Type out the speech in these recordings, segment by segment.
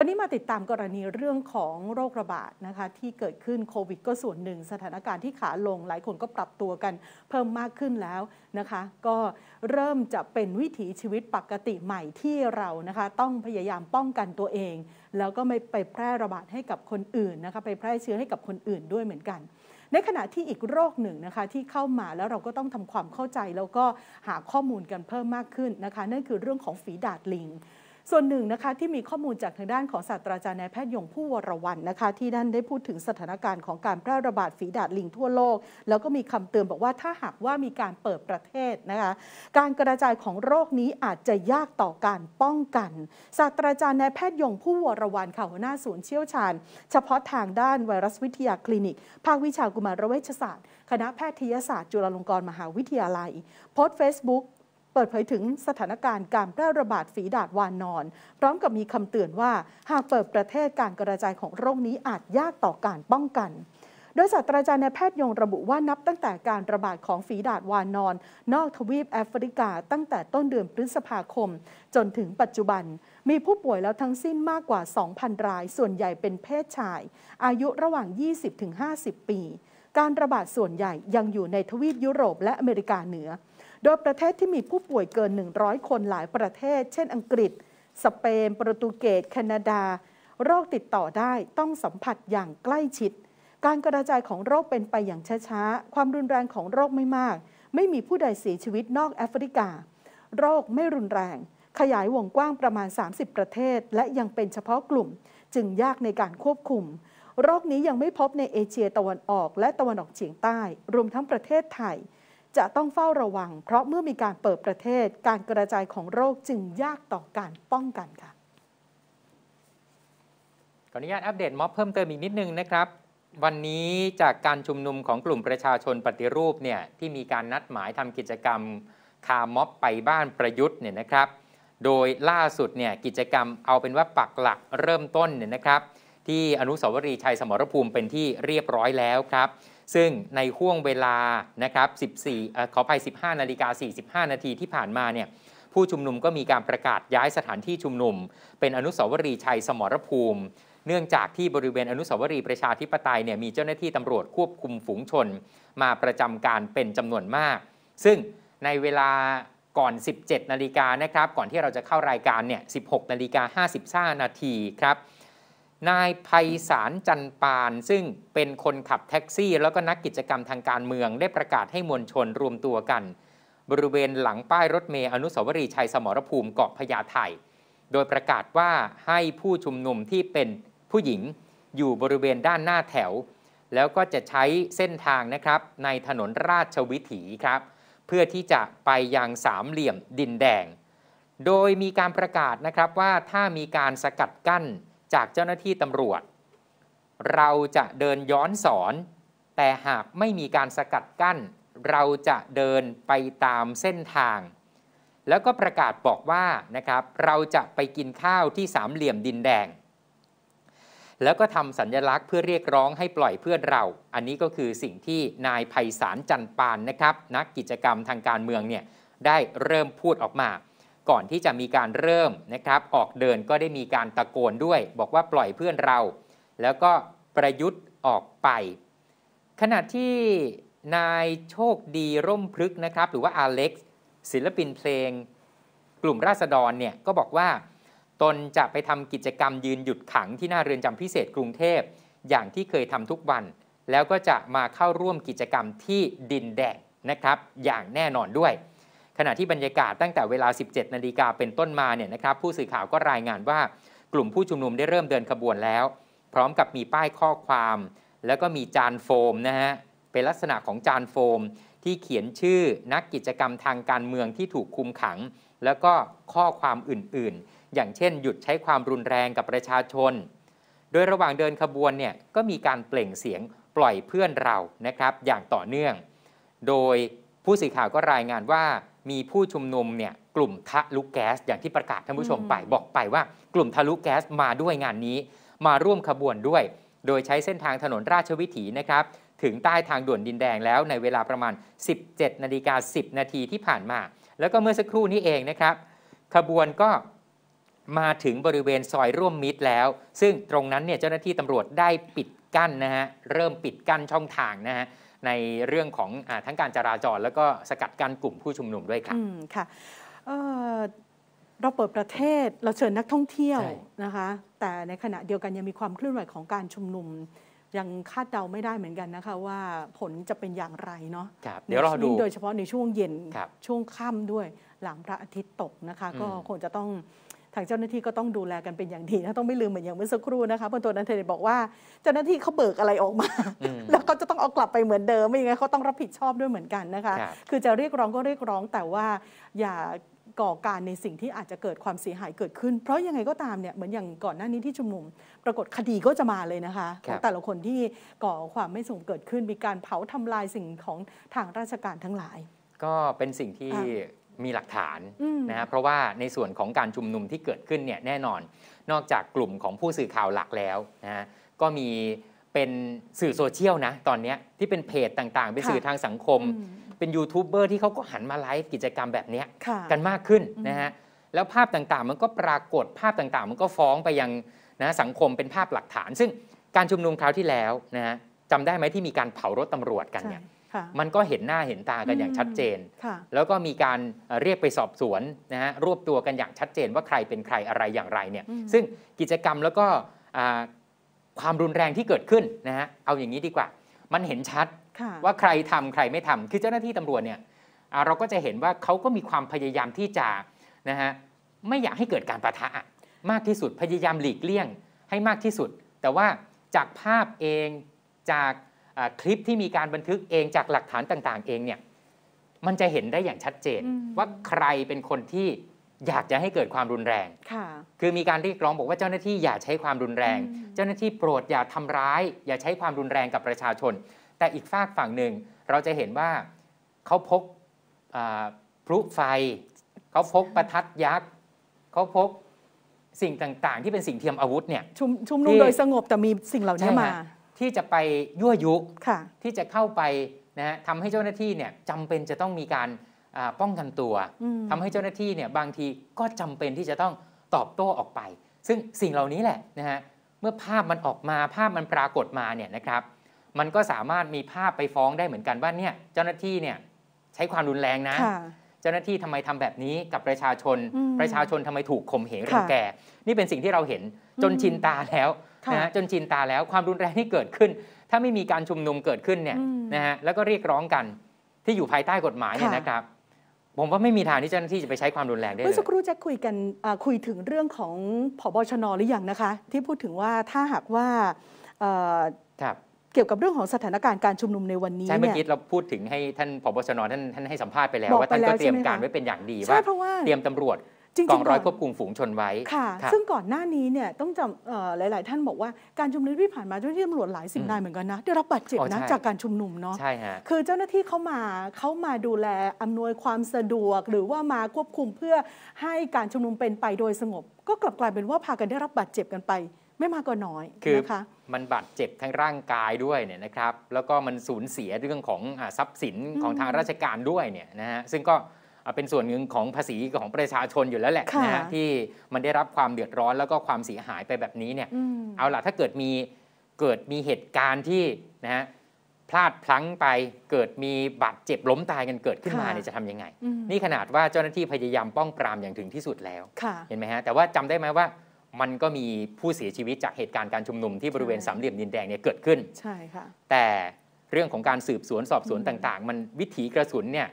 วันนี้มาติดตามกรณีเรื่องของโรคระบาดนะคะที่เกิดขึ้นโควิดก็ส่วนหนึ่ง สถานการณ์ที่ขาลงหลายคนก็ปรับตัวกันเพิ่มมากขึ้นแล้วนะคะ ก็เริ่มจะเป็นวิถีชีวิตปกติใหม่ที่เรานะคะต้องพยายามป้องกันตัวเอง แล้วก็ไม่ไปแพร่ระบาดให้กับคนอื่นนะคะไปแพร่เชื้อให้กับคนอื่นด้วยเหมือนกัน ในขณะที่อีกโรคหนึ่งนะคะที่เข้ามาแล้วเราก็ต้องทำความเข้าใจแล้วก็หาข้อมูลกันเพิ่มมากขึ้นนะคะ นั่นคือเรื่องของฝีดาดลิงส่วนหนึ่งนะคะที่มีข้อมูลจากทางด้านของศาสตราจารย์นายแพทย์ยงผู้วรวันนะคะที่ด้านได้พูดถึงสถานการณ์ของการแพร่ระบาดฝีดาดลิงทั่วโลก แล้วก็มีคำเตือนบอกว่าถ้าหากว่ามีการเปิดประเทศนะคะการกระจายของโรคนี้อาจจะยากต่อการป้องกันศาสตราจารย์นายแพทย์ยงผู้วรวันค่ะหัวหน้าศูนย์เชี่ยวชาญ เฉพาะทางด้านไวรัสวิทยาคลินิกภาควิชากุมารเวชศาสตร์ คณะแพทยศาสตร์จุฬาลงกรณ์มหาวิทยาลัยโพสต์เฟซบุ๊กเปิดเผยถึงสถานการณ์การแพร่ระบาดฝีดาดวานนอนพร้อมกับมีคำเตือนว่า หากเปิดประเทศการกระจายของโรคนี้อาจยากต่อการป้องกัน โดยศาสตราจารย์นายแพทย์ยงระบุว่านับตั้งแต่การระบาดของฝีดาดวานนอนนอกทวีปแอฟริกา ตั้งแต่ต้นเดือนพฤษภาคม จนถึงปัจจุบันมีผู้ป่วยแล้วทั้งสิ้นมากกว่า 2,000 ราย ส่วนใหญ่เป็นเพศชาย อายุระหว่าง 20-50 ปี การระบาดส่วนใหญ่ยังอยู่ในทวีปยุโรปและอเมริกาเหนือโดยประเทศที่มีผู้ป่วยเกิน 100 คนหลายประเทศ เช่นอังกฤษ สเปน โปรตุเกส แคนาดา โรคติดต่อได้ ต้องสัมผัสอย่างใกล้ชิด การกระจายของโรคเป็นไปอย่างช้าๆ ความรุนแรงของโรคไม่มาก ไม่มีผู้ใดเสียชีวิตนอกแอฟริกา โรคไม่รุนแรง ขยายวงกว้างประมาณ 30 ประเทศ และยังเป็นเฉพาะกลุ่ม จึงยากในการควบคุม โรคนี้ยังไม่พบในเอเชียตะวันออกและตะวันออกเฉียงใต้ รวมทั้งประเทศไทยจะต้องเฝ้าระวัง เพราะเมื่อมีการเปิดประเทศการกระจายของโรคจึงยากต่อการป้องกันค่ะขออนุญาตอัปเดตม็อบเพิ่มเติมอีกนิดนึงนะครับ วันนี้จากการชุมนุมของกลุ่มประชาชนปฏิรูปเนี่ยที่มีการนัดหมายทำกิจกรรมคาม็อบไปบ้านประยุทธ์เนี่ยนะครับ โดยล่าสุดเนี่ยกิจกรรมเอาเป็นว่าปักหลัก เริ่มต้นเนี่ยนะครับ ที่อนุสาวรีย์ชัยสมรภูมิเป็นที่เรียบร้อยแล้วครับซึ่งในห่วงเวลานะครับ 14ขออภัย 15 นาฬิกา 45 นาทีที่ผ่านมาเนี่ย ผู้ชุมนุมก็มีการประกาศย้ายสถานที่ชุมนุม เป็นอนุสาวรีย์ชัยสมรภูมิ เนื่องจากที่บริเวณอนุสาวรีย์ประชาธิปไตยเนี่ยมีเจ้าหน้าที่ตำรวจควบคุมฝูงชนมาประจำการเป็นจำนวนมาก ซึ่งในเวลาก่อน 17 นาฬิกานะครับ ก่อนที่เราจะเข้ารายการเนี่ย 16 นาฬิกา53นาทีครับนายไพศาลจันปาน ซึ่งเป็นคนขับแท็กซี่แล้วก็นักกิจกรรมทางการเมือง ได้ประกาศให้มวลชนรวมตัวกัน บริเวณหลังป้ายรถเมย์อนุสาวรีย์ชัยสมรภูมิเกาะพญาไท โดยประกาศว่าให้ผู้ชุมนุมที่เป็นผู้หญิงอยู่บริเวณด้านหน้าแถว แล้วก็จะใช้เส้นทางนะครับในถนนราชวิถีครับเพื่อที่จะไปยังสามเหลี่ยมดินแดง โดยมีการประกาศนะครับว่าถ้ามีการสกัดกั้นจากเจ้าหน้าที่ตำรวจ เราจะเดินย้อนสอนแต่หากไม่มีการสกัดกั้น เราจะเดินไปตามเส้นทาง แล้วก็ประกาศบอกว่านะครับเราจะไปกินข้าวที่สามเหลี่ยมดินแดง แล้วก็ทำสัญญลักษณ์เพื่อเรียกร้องให้ปล่อยเพื่อนเรา อันนี้ก็คือสิ่งที่นายไพศาลจันปานนะครับ นักกิจกรรมทางการเมืองเนี่ยได้เริ่มพูดออกมาก่อนที่จะมีการเริ่มนะครับออกเดินก็ได้มีการตะโกนด้วย บอกว่าปล่อยเพื่อนเรา แล้วก็ประยุทธ์ออกไป ขณะที่นายโชคดีร่มพลึกนะครับ หรือว่าอาเล็กซ์ ศิลปินเพลง กลุ่มราษฎรเนี่ยก็บอกว่าตนจะไปทำกิจกรรมยืนหยุดขังที่หน้าเรือนจำพิเศษกรุงเทพ อย่างที่เคยทำทุกวัน แล้วก็จะมาเข้าร่วมกิจกรรมที่ดินแดงนะครับอย่างแน่นอนด้วยขณะที่บรรยากาศตั้งแต่เวลา 17นาฬิกาเป็นต้นมาเนี่ยนะครับผู้สื่อข่าวก็รายงานว่ากลุ่มผู้ชุมนุมได้เริ่มเดินขบวนแล้ว พร้อมกับมีป้ายข้อความ แล้วก็มีจานโฟมนะฮะเป็นลักษณะของจานโฟม ที่เขียนชื่อนักกิจกรรมทางการเมืองที่ถูกคุมขัง แล้วก็ข้อความอื่นๆ อย่างเช่นหยุดใช้ความรุนแรงกับประชาชน โดยระหว่างเดินขบวนเนี่ยก็มีการเปล่งเสียงปล่อยเพื่อนเรานะครับอย่างต่อเนื่อง โดยผู้สื่อข่าวก็รายงานว่ามีผู้ชุมนุมเนี่ยกลุ่มทะลุแก๊ส อย่างที่ประกาศท่านผู้ชมไปบอกไปว่ากลุ่มทะลุแก๊สมาด้วยงานนี้ มาร่วมขบวนด้วยโดยใช้เส้นทางถนนราชวิถีนะครับ ถึงใต้ทางด่วนดินแดงแล้วในเวลาประมาณ 17นาฬิกา10นาทีที่ผ่านมา แล้วก็เมื่อสักครู่นี้เองนะครับ ขบวนก็มาถึงบริเวณซอยร่วมมิตรแล้ว ซึ่งตรงนั้นเนี่ยเจ้าหน้าที่ตำรวจได้ปิดกั้นนะฮะเริ่มปิดกั้นช่องทางนะฮะในเรื่องของอทั้งการจราจรแล้วก็สกัดกั้นกลุ่มผู้ชุมนุมด้วยค่ะค่ะเราเปิดประเทศเราเชิญนักท่องเที่ยวนะคะ แต่ในขณะเดียวกันยังมีความเคลื่อนไหวของการชุมนุม ยังคาดเดาไม่ได้เหมือนกันนะคะว่าผลจะเป็นอย่างไรเนาะเดี๋ยวเราดูโดยเฉพาะในช่วงเย็นช่วงค่ำด้วยหลังพระอาทิตย์ตกนะคะก็คงจะต้องางเจ้าหน้าที่ก็ต้องดูแลกันเป็นอย่างดีนะต้องไม่ลืมเหมือนอย่างเมื่อสักครู่นะคะพลตรนันเทเดบอกว่า เจ้าหน้าที่เขาเบิกอะไรออกมาแล้วก็จะต้องเอากลับไปเหมือนเดิมไม่งั้นเขาต้องรับผิดชอบด้วยเหมือนกันนะคะ คือจะเรียกร้องก็เรียกร้อง แต่ว่าอย่าก่อการในสิ่งที่อาจจะเกิดความเสียหายเกิดขึ้น เพราะยังไงก็ตามเนี่ยเหมือนอย่างก่อนหน้านี้ที่ชุมนุม ปรากฏคดีก็จะมาเลยนะคะแต่ละคนที่ก่อความไม่สงบเกิดขึ้น มีการเผาทำลายสิ่งของทางราชการทั้งหลาย ก็เป็นสิ่งที่มีหลักฐานนะฮะเพราะว่าในส่วนของการชุมนุมที่เกิดขึ้นเนี่ยแน่นอนนอกจากกลุ่มของผู้สื่อข่าวหลักแล้วนะฮะก็มีเป็นสื่อโซเชียลนะ ตอนนี้ที่เป็นเพจต่างๆเป็นสื่อทางสังคม เป็นยูทูบเบอร์ที่เขาก็หันมาไลฟ์กิจกรรมแบบนี้กันมากขึ้นนะฮะแล้วภาพต่างๆมันก็ปรากฏภาพต่างๆ มันก็ฟ้องไปยังนะสังคมเป็นภาพหลักฐาน ซึ่งการชุมนุมคราวที่แล้วนะฮะจำได้ไหมที่มีการเผารถตำรวจกันเนี่ยมันก็เห็นหน้าเห็นตากันอย่างชัดเจน แล้วก็มีการเรียกไปสอบสวนนะฮะ รวบตัวกันอย่างชัดเจนว่าใครเป็นใครอะไรอย่างไรเนี่ย ซึ่งกิจกรรมแล้วก็ความรุนแรงที่เกิดขึ้นนะฮะ เอาอย่างนี้ดีกว่า มันเห็นชัดว่าใครทำใครไม่ทำคือเจ้าหน้าที่ตำรวจเนี่ยเราก็จะเห็นว่าเขาก็มีความพยายามที่จะนะฮะ ไม่อยากให้เกิดการประทะ มากที่สุด พยายามหลีกเลี่ยง ให้มากที่สุด แต่ว่าจากภาพเองจากคลิปที่มีการบันทึกเองจากหลักฐานต่างๆเองเนี่ยมันจะเห็นได้อย่างชัดเจน ว่าใครเป็นคนที่อยากจะให้เกิดความรุนแรง ค่ะคือมีการเรียกร้องบอกว่าเจ้าหน้าที่อย่าใช้ความรุนแรง เจ้าหน้าที่โปรด อย่าทำร้าย อย่าใช้ความรุนแรงกับประชาชน แต่อีกฝากฝั่งหนึ่งเราจะเห็นว่าเขาพกพลุไฟเขาพกประทัดยักษ์เขาพกสิ่งต่าง ๆ ที่เป็นสิ่งเทียมอาวุธเนี่ยชุมนุมโดยสงบแต่มีสิ่งเหล่านี้มาที่จะไปยั่วยุที่จะเข้าไปนะฮะทำให้เจ้าหน้าที่เนี่ยจำเป็นจะต้องมีการป้องกันตัว ทำให้เจ้าหน้าที่เนี่ยบางทีก็จำเป็นที่จะต้องตอบโต้ออกไป ซึ่งสิ่งเหล่านี้แหละนะฮะ เมื่อภาพมันออกมา ภาพมันปรากฏมาเนี่ยนะครับ มันก็สามารถมีภาพไปฟ้องได้เหมือนกัน ว่าเนี่ย เจ้าหน้าที่เนี่ยใช้ความรุนแรงนะ เจ้าหน้าที่ทำไมทำแบบนี้กับประชาชน ประชาชนทำไมถูกข่มเหงรังแกนี่เป็นสิ่งที่เราเห็นจนชินตาแล้วนะฮะจนชินตาแล้วความรุนแรงที่เกิดขึ้น ถ้าไม่มีการชุมนุมเกิดขึ้นเนี่ยนะฮะแล้วก็เรียกร้องกันที่อยู่ภายใต้กฎหมายเนี่ยนะครับ ผมว่าไม่มีทางที่เจ้าหน้าที่จะไปใช้ความรุนแรงได้เลยเมื่อสักครู่จะคุยกันคุยถึงเรื่องของผบชนหรือยังนะคะที่พูดถึงว่าถ้าหากว่าเกี่ยวกับเรื่องของสถานการณ์การชุมนุมในวันนี้ใช่เมื่อกี้เราพูดถึงให้ท่านผบชนท่านท่านให้สัมภาษณ์ไปแล้วว่าท่านก็เตรียมการไว้เป็นอย่างดีว่าเตรียมตำรวจจริงๆกองร้อยควบคุมฝูงชนไว้ ค่ะ ซึ่งก่อนหน้านี้เนี่ยต้องจำหลายๆ ท่านบอกว่าการชุมนุมที่ผ่านมาเจ้าหน้าที่ตำรวจหลายสิบนายเหมือนกันนะได้รับบาดเจ็บนะจากการชุมนุมเนาะใช่ฮะคือเจ้าหน้าที่เขามาเขามาดูแลอำนวยความสะดวก หรือว่ามาควบคุมเพื่อให้การชุมนุมเป็นไปโดยสงบ ก็กลับกลายเป็นว่าพากันได้รับบาดเจ็บกันไป ไม่มากก็น้อยนะคะมันบาดเจ็บทั้งร่างกายด้วยเนี่ยนะครับ แล้วก็มันสูญเสียเรื่องของทรัพย์สินของทางราชการด้วยเนี่ยนะฮะซึ่งก็เป็นส่วนหนึ่งของภาษีของประชาชนอยู่แล้วแหละะนะฮะที่มันได้รับความเดือดร้อนแล้วก็ความเสียหายไปแบบนี้เนี่ยเอาล่ะถ้าเกิดมีเกิดมีเหตุการณ์ที่นะฮะพลาดพลั้งไป เกิดมีบาดเจ็บล้มตายกันเกิดขึ้นมาเนี่ยจะทํำยังไง นี่ขนาดว่าเจ้าหน้าที่พยายามป้องปรามอย่างถึงที่สุดแล้วเห็นไหมฮะแต่ว่าจำได้ไหมว่ามันก็มีผู้เสียชีวิตจากเหตุการณ์การชุมนุมที่บริเวณสามเหลี่ยมดินแดงเนี่ยเกิดขึ้นใช่ค่ะแต่เรื่องของการสืบสวนสอบสวนต่าง ๆ มันวิถีกระสุนเนี่ย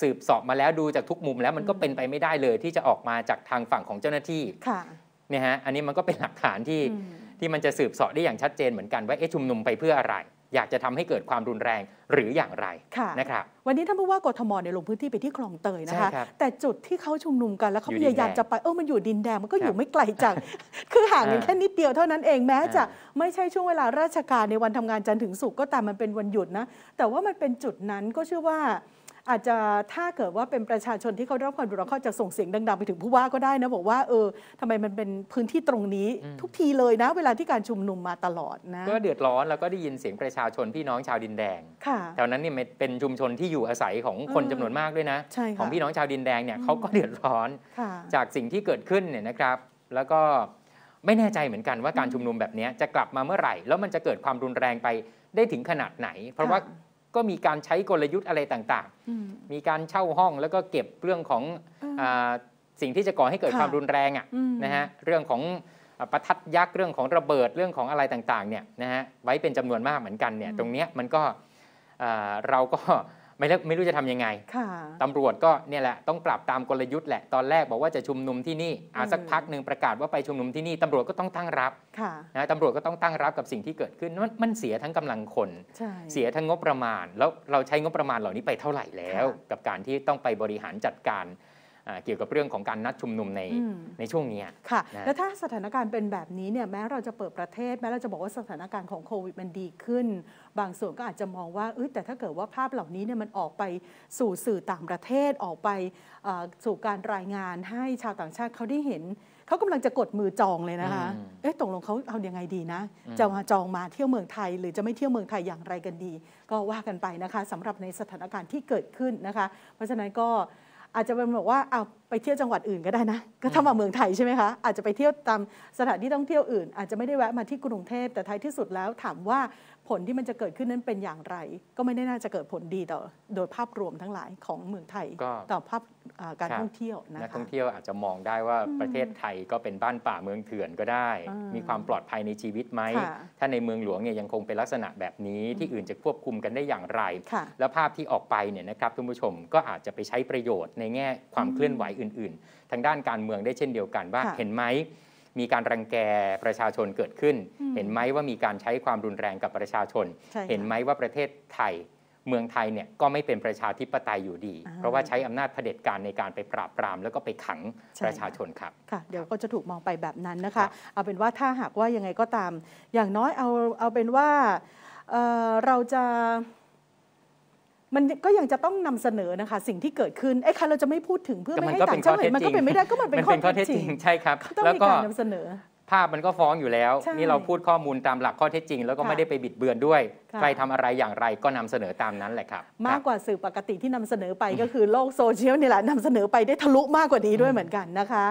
สืบสอบมาแล้วดูจากทุกมุม แล้วมันก็เป็นไปไม่ได้เลยที่จะออกมาจากทางฝั่งของเจ้าหน้าที่เนี่ยฮะอันนี้มันก็เป็นหลักฐานที่ที่มันจะสืบสอบได้อย่างชัดเจนเหมือนกันว่าเอ๊ะชุมนุมไปเพื่ออะไร อยากจะทำให้เกิดความรุนแรงหรืออย่างไระนะครับวันนี้ท่านผู้ว่ากทมเนี่ยลงพื้นที่ไปที่คลองเตยนะคะคแต่จุดที่เขาชุมนุมกันแล้วเขาพยายามจะไปเออมันอยู่ดินแดงมันก็อยู่ไม่ไกลจากคือห่างกันแค่นิดเดียวเท่านั้นเองแม้จะไม่ใช่ช่วงเวลาราชการในวันทำงานจันทร์ถึงศุกร์ก็ตามมันเป็นวันหยุดนะ แต่ว่ามันเป็นจุดนั้นก็เชื่อว่าอาจจะถ้าเกิดว่าเป็นประชาชนที่เขาได้รับความรู้อดร้อเขาจะส่งเสียงดัง ๆไปถึงผู้ว่าก็ได้นะ บอกว่าเออทำไมมันเป็นพื้นที่ตรงนี้ทุกทีเลยนะ เวลาที่การชุมนุมมาตลอดนะก็เดือดร้อนแล้วก็ได้ยินเสียงประชาชนพี่น้องชาวดินแดงแถวนั้น เนี่ยเป็นชุมชนที่อยู่อาศัยของคนจำนวนมากด้วยนะ ของพี่น้องชาวดินแดงเนี่ยเขาก็เดือดร้อนจากสิ่งที่เกิดขึ้นเนี่ยนะครับ แล้วก็ไม่แน่ใจเหมือนกันว่าการชุมนุมแบบนี้จะกลับมาเมื่อไหร่แล้วมันจะเกิดความรุนแรงไปได้ถึงขนาดไหน เพราะว่าก็มีการใช้กลยุทธ์อะไรต่าง ๆ มีการเช่าห้องแล้วก็เก็บเรื่องของอสิ่งที่จะก่อให้เกิดความรุนแรงอ่ะนะฮะเรื่องของประทัดยักษ์เรื่องของระเบิดเรื่องของอะไรต่างๆเนี่ยนะฮะไว้เป็นจำนวนมากเหมือนกันเนี่ยตรงเนี้ยมันก็เราก็ไม่ไม่รู้จะทํำยังไงตำรวจก็เนี่ยแหละ ต้องปรับตามกลยุทธ์แหละตอนแรกบอกว่าจะชุมนุมที่นี่อาสักพักหนึ่งประกาศว่าไปชุมนุมที่นี่ตำรวจก็ต้องตั้งรับนะตำรวจก็ต้องตั้งรับกับสิ่งที่เกิดขึ้นมันเสียทั้งกำลังคน เสียทั้งงบประมาณ แล้วเราใช้งบประมาณเหล่านี้ไปเท่าไหร่แล้ว กับการที่ต้องไปบริหารจัดการ เกี่ยวกับเรื่องของการนัดชุมนุมในในช่วงนี้ค่ะ แล้วถ้าสถานการณ์เป็นแบบนี้เนี่ยแม้เราจะเปิดประเทศแม้เราจะบอกว่าสถานการณ์ของโควิดมันดีขึ้นบางส่วนก็อาจจะมองว่าแต่ถ้าเกิดว่าภาพเหล่านี้เนี่ยมันออกไปสู่สื่อต่างประเทศออกไปสู่การรายงาน ให้ชาวต่างชาติเขาได้เห็น เขากำลังจะกดมือจองเลยนะคะเอ๊ะตกลงเขาเอาอยัางไงดีนะ จะมาจองมาเที่ยวเมืองไทยหรือจะไม่เที่ยวเมืองไทยอย่างไรกันดี ก็ว่ากันไปนะคะสำหรับในสถานการณ์ที่เกิดขึ้นนะคะ เพราะฉะนั้นก็อาจจะเป็นบอกว่าเอาไปเที่ยวจังหวัดอื่นก็ได้นะ ก็ทำามาเมืองไทยใช่ไหมคะ อาจจะไปเที่ยวตามสถานที่ท่องเที่ยวอื่นอาจจะไม่ได้แวะมาที่ กรุงเทพแต่ท้ายที่สุดแล้วถามว่าผลที่มันจะเกิดขึ้นนั้นเป็นอย่างไร ก็ไม่ได้น่าจะเกิดผลดีต่อโดยภาพรวมทั้งหลายของเมืองไทย ต่อภาพการท่องเที่ยวนะคะกท่องเที่ยวอาจจะมองได้ว่าประเทศไทยก็เป็นบ้านป่าเมืองเถื่อนก็ได้ มีความปลอดภัยในชีวิตไหมถ้าในเมืองหลวงเนี่ยยังคงเป็นลักษณะแบบนี้ที่อื่นจะควบคุมกันได้อย่างไร แล้วภาพที่ออกไปเนี่ยนะครับท่านผู้ชมก็อาจจะไปใช้ประโยชน์ในแง่ความเคลื่อนไหวอื่นๆทางด้านการเมืองได้เช่นเดียวกันว่าเห็นไหมมีการรังแกประชาชนเกิดขึ้น เห็นไหมว่ามีการใช้ความรุนแรงกับประชาชน เห็นไหมว่าประเทศไทยเมืองไทยเนี่ยก็ไม่เป็นประชาธิปไตยอยู่ดี เพราะว่าใช้อำนาจเผด็จการในการไปปราบปรามแล้วก็ไปขังประชาชนครับค่ะเดี๋ยวก็จะถูกมองไปแบบนั้นนะคะ เอาเป็นว่าถ้าหากว่ายังไงก็ตาม อย่างน้อยเอาเอาเป็นว่าเเราจะมันก็ยังจะต้องนำเสนอนะคะ สิ่งที่เกิดขึ้นไอ้ค่ะเราจะไม่พูดถึงเพื่อไม่ให้ต่างชาติเห็นมันก็เป็นไม่ได้ก็มันเป็นข้อเท็จจริงใช่ครับแล้วก็นำเสนอภาพมันก็ฟ้องอยู่แล้ว นี่เราพูดข้อมูลตามหลักข้อเท็จจริง แล้วก็ไม่ได้ไปบิดเบือนด้วย ใครทำอะไรอย่างไรก็นำเสนอตามนั้นแหละครับมากกว่าสื่อปกติที่นำเสนอไปก็คือโลกโซเชียลนี่แหละนำเสนอไปได้ทะลุมากกว่านี้ด้วยเหมือนกันนะคะ